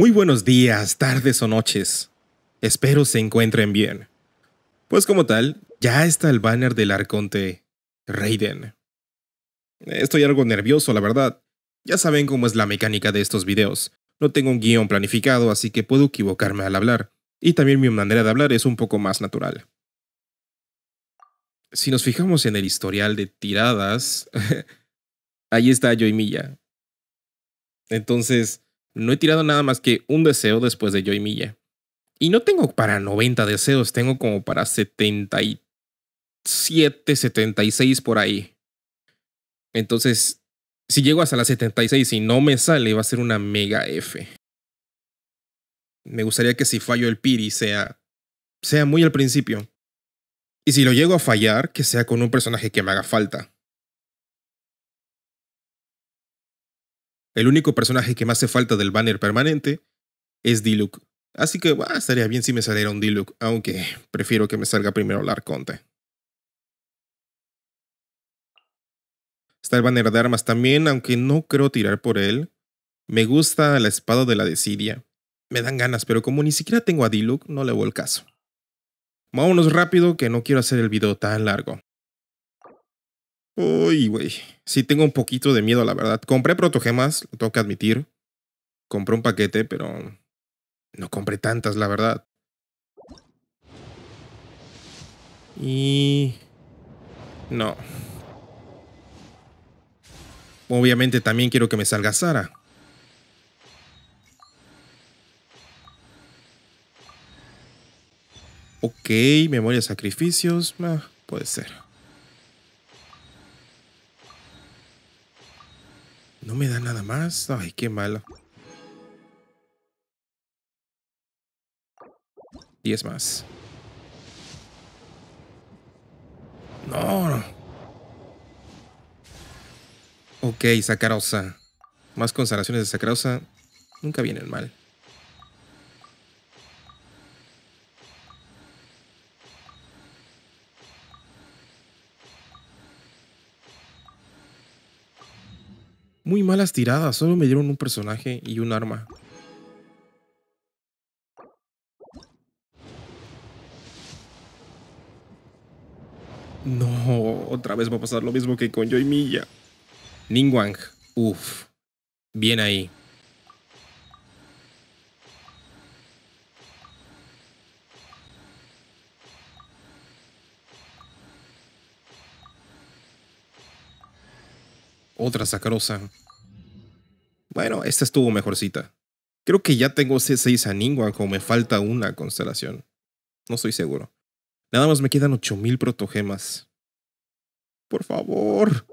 Muy buenos días, tardes o noches. Espero se encuentren bien. Pues como tal, ya está el banner del arconte Raiden. Estoy algo nervioso, la verdad. Ya saben cómo es la mecánica de estos videos. No tengo un guión planificado, así que puedo equivocarme al hablar. Y también mi manera de hablar es un poco más natural. Si nos fijamos en el historial de tiradas, ahí está Milla. Entonces, no he tirado nada más que un deseo después de Joy Milla. Y no tengo para 90 deseos, tengo como para 77, 76 por ahí. Entonces, si llego hasta las 76 y no me sale, va a ser una mega F. Me gustaría que si fallo el Piri sea, sea muy al principio. Y si lo llego a fallar, que sea con un personaje que me haga falta. El único personaje que me hace falta del banner permanente es Diluc. Así que ah, estaría bien si me saliera un Diluc, aunque prefiero que me salga primero el Arconte. Está el banner de armas también, aunque no creo tirar por él. Me gusta la espada de la Decidia. Me dan ganas, pero como ni siquiera tengo a Diluc, no le hago el caso. Vámonos rápido que no quiero hacer el video tan largo. Uy, güey. Sí tengo un poquito de miedo, la verdad. Compré protogemas, lo tengo que admitir. Compré un paquete, pero no compré tantas, la verdad. Y... No. Obviamente también quiero que me salga Sara. Ok, memoria sacrificios. Ah, puede ser. No me da nada más. Ay, qué malo. 10 más. No. Ok, Sacarosa. Más consagraciones de Sacarosa nunca vienen mal. Muy malas tiradas, solo me dieron un personaje y un arma. No, otra vez va a pasar lo mismo que con Joy Milla. Ningwang, uff, bien ahí. Otra sacrosa. Bueno, esta estuvo mejorcita. Creo que ya tengo C6 a como me falta una constelación. No estoy seguro. Nada más me quedan 8000 protogemas. Por favor.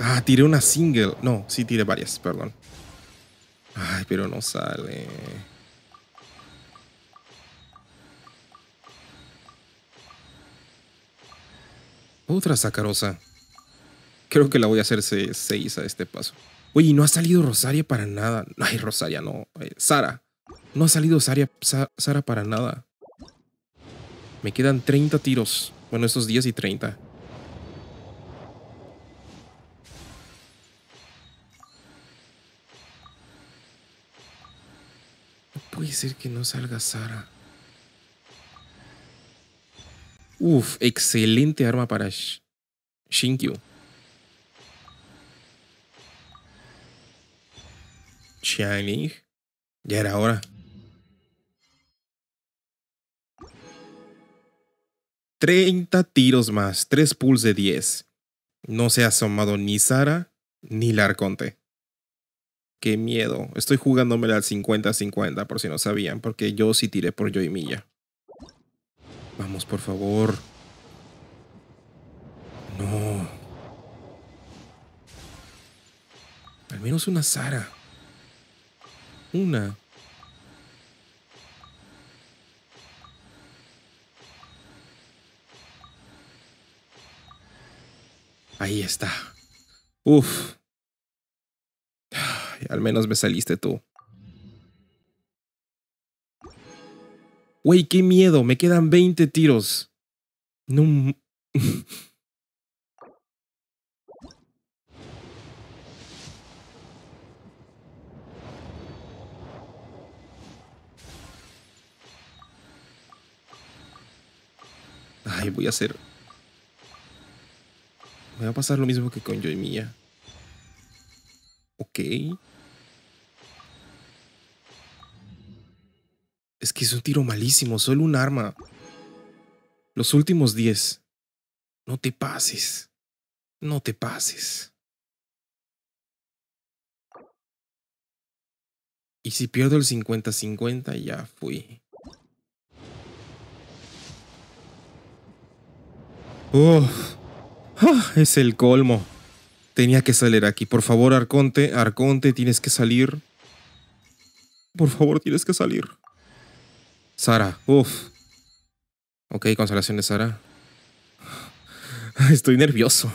Ah, tiré una single. No, sí tiré varias, perdón. Ay, pero no sale. Otra sacarosa. Creo que la voy a hacer seis a este paso. Oye, no ha salido Rosaria para nada. Ay, Rosaria, no. Eh, Sara. No ha salido Sara, Sara para nada. Me quedan 30 tiros. Bueno, estos 10 y 30. No puede ser que no salga Sara. Uf, excelente arma para Shinkyu. Shining. Ya era hora. 30 tiros más, 3 pulls de 10. No se ha asomado ni Sara ni Larconte. Qué miedo. Estoy jugándomela al 50-50 por si no sabían, porque yo sí tiré por Joy Milla. Vamos, por favor. No. Al menos una Sara. Una. Ahí está. Uf. Al menos me saliste tú. güey, qué miedo, me quedan 20 tiros. No... Ay, voy a hacer... Voy a pasar lo mismo que con yo y Mía. Ok. Es que es un tiro malísimo, solo un arma. Los últimos 10. No te pases. No te pases. Y si pierdo el 50-50, ya fui. Ah, es el colmo. Tenía que salir aquí. Por favor, Arconte, Arconte, tienes que salir. Por favor, tienes que salir. Sara, uff. Ok, consolaciones de Sara. Estoy nervioso.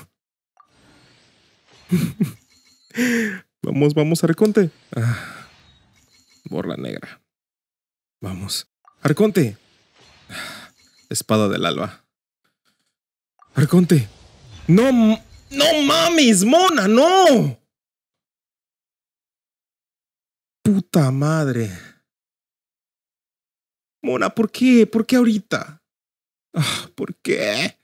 vamos, vamos, Arconte. Ah, borla negra. Vamos. Arconte. Ah, espada del alba. Arconte. No, no mames, mona, no. Puta madre. Mona, ¿por qué? ¿Por qué ahorita? Ah, ¿Por qué?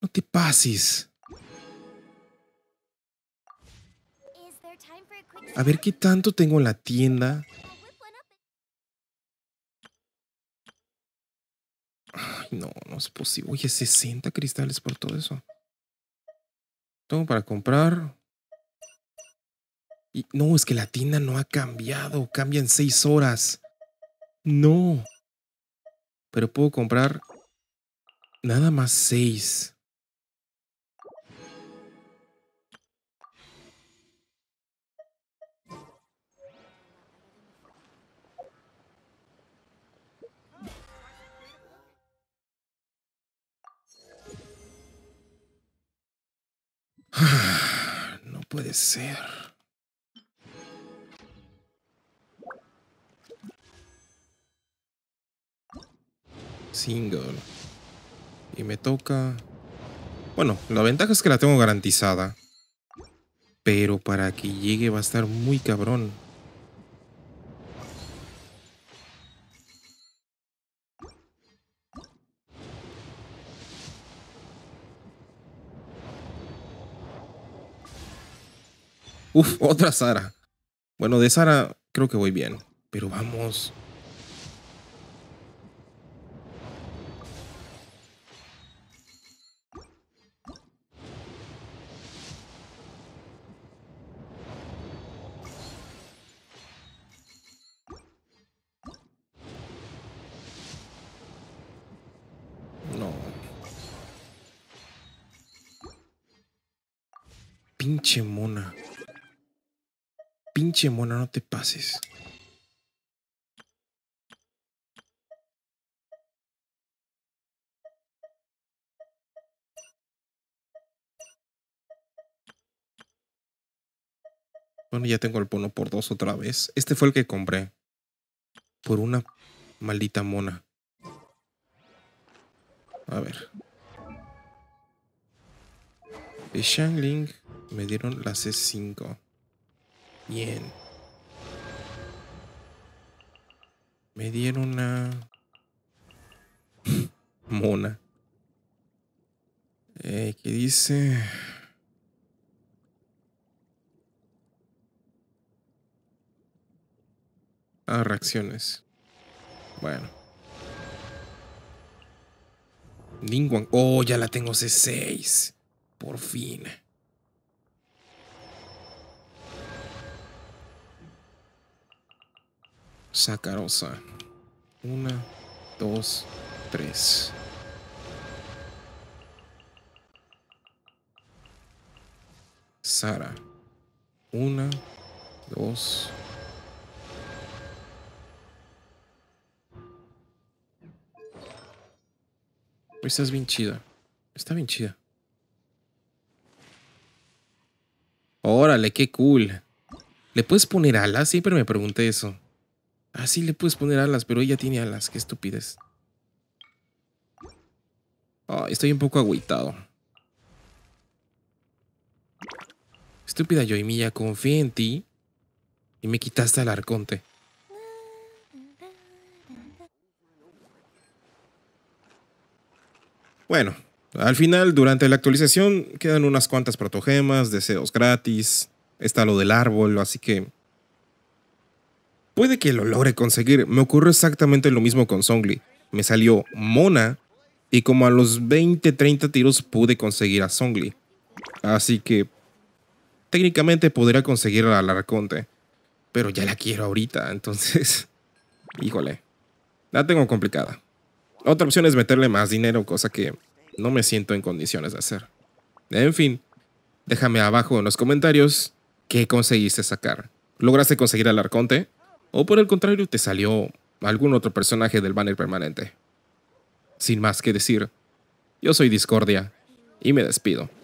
No te pases. A ver qué tanto tengo en la tienda. Ay, no, no es posible. Oye, 60 cristales por todo eso. Tengo para comprar. Y, no, es que la tienda no ha cambiado. Cambia en seis horas. No. Pero puedo comprar nada más seis. Ah, no puede ser. Single. Y me toca... Bueno, la ventaja es que la tengo garantizada. Pero para que llegue va a estar muy cabrón. Uf, otra Sara. Bueno, de Sara creo que voy bien. Pero vamos. pinche mona. Pinche mona, no te pases. Bueno, ya tengo el pono por dos otra vez. Este fue el que compré. Por una maldita mona. A ver. De Shangling me dieron la C5. Bien. Me dieron una... Mona. Eh, ¿Qué dice? Ah, reacciones. Bueno. lingua Oh, ya la tengo C6. Por fin. Sacarosa. Una, dos, tres. Sara. Una, dos. Esta es bien chida. Está bien chida. Órale, qué cool. ¿Le puedes poner alas? Siempre me pregunté eso. Así ah, le puedes poner alas, pero ella tiene alas. Qué estupidez. estoy un poco agüitado. Estúpida Yoimiya, confié en ti y me quitaste al arconte. Bueno, al final, durante la actualización, quedan unas cuantas protogemas, deseos gratis, está lo del árbol, así que Puede que lo logre conseguir. Me ocurrió exactamente lo mismo con Songli. Me salió Mona y como a los 20, 30 tiros pude conseguir a Songli. Así que técnicamente podría conseguir a Arconte. Pero ya la quiero ahorita, entonces... Híjole. La tengo complicada. Otra opción es meterle más dinero, cosa que no me siento en condiciones de hacer. En fin, déjame abajo en los comentarios qué conseguiste sacar. ¿Lograste conseguir al Arconte? o por el contrario te salió algún otro personaje del banner permanente. Sin más que decir, yo soy Discordia y me despido.